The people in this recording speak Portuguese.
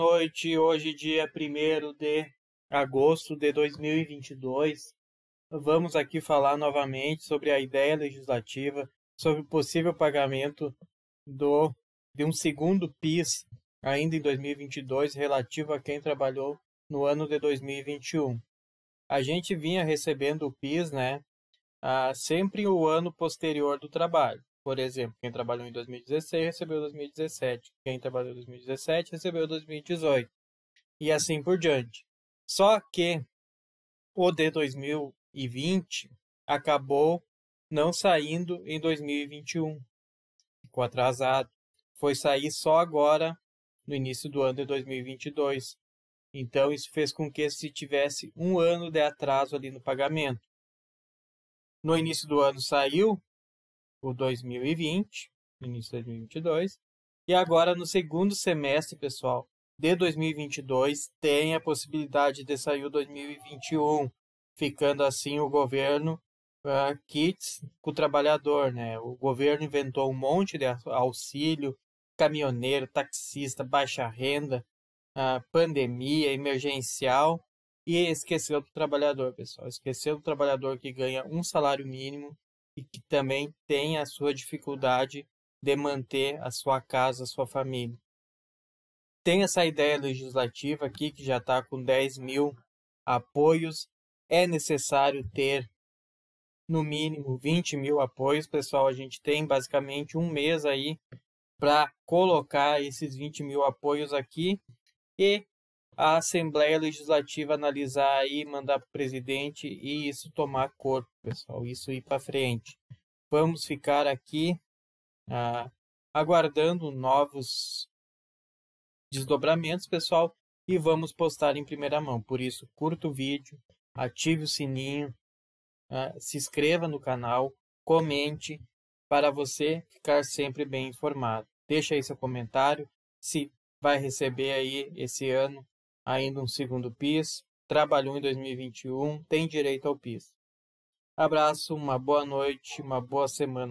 noite, hoje dia 1 de agosto de 2022. Vamos aqui falar novamente sobre a ideia legislativa sobre o possível pagamento do de um segundo PIS ainda em 2022 relativo a quem trabalhou no ano de 2021. A gente vinha recebendo o PIS, né, ah, sempre o ano posterior do trabalho. Por exemplo, quem trabalhou em 2016 recebeu 2017, quem trabalhou em 2017 recebeu 2018 e assim por diante. Só que o de 2020 acabou não saindo em 2021. Ficou atrasado. Foi sair só agora, no início do ano de 2022. Então, isso fez com que se tivesse um ano de atraso ali no pagamento. No início do ano saiu, o 2020, início de 2022. E agora, no segundo semestre, pessoal, de 2022, tem a possibilidade de sair o 2021, ficando assim o governo uh, ah, kits com o trabalhador, né? O governo inventou um monte de auxílio, caminhoneiro, taxista, baixa renda, uh, pandemia, emergencial, e esqueceu do trabalhador, pessoal. Esqueceu do trabalhador que ganha um salário mínimo e que também tem a sua dificuldade de manter a sua casa, a sua família. Tem essa ideia legislativa aqui que já está com 10 mil apoios. É necessário ter no mínimo 20 mil apoios, pessoal. A gente tem basicamente um mês aí para colocar esses 20 mil apoios aqui e a Assembleia Legislativa analisar aí mandar para o presidente e isso tomar corpo, pessoal, isso ir para frente. Vamos ficar aqui ah, aguardando novos desdobramentos, pessoal, e vamos postar em primeira mão. Por isso, curta o vídeo, ative o sininho, ah, se inscreva no canal, comente para você ficar sempre bem informado. Deixa aí seu comentário se vai receber aí esse ano ainda um segundo PIS, trabalhou em 2021, tem direito ao PIS. Abraço, uma boa noite, uma boa semana.